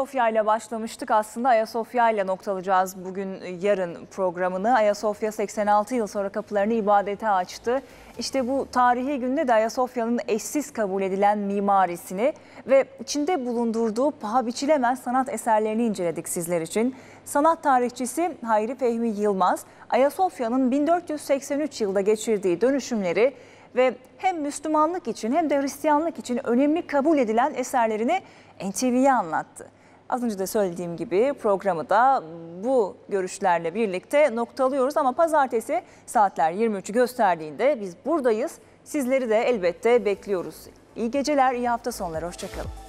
Ayasofya ile başlamıştık. Aslında Ayasofya ile noktalayacağız bugün e, yarın programını. Ayasofya 86 yıl sonra kapılarını ibadete açtı. İşte bu tarihi günde de Ayasofya'nın eşsiz kabul edilen mimarisini ve içinde bulundurduğu paha biçilemez sanat eserlerini inceledik sizler için. Sanat tarihçisi Hayri Fehmi Yılmaz, Ayasofya'nın 1483 yılda geçirdiği dönüşümleri ve hem Müslümanlık için hem de Hristiyanlık için önemli kabul edilen eserlerini NTV'ye anlattı. Az önce de söylediğim gibi programı da bu görüşlerle birlikte noktalıyoruz ama pazartesi saatler 23'ü gösterdiğinde biz buradayız. Sizleri de elbette bekliyoruz. İyi geceler, iyi hafta sonları, hoşçakalın.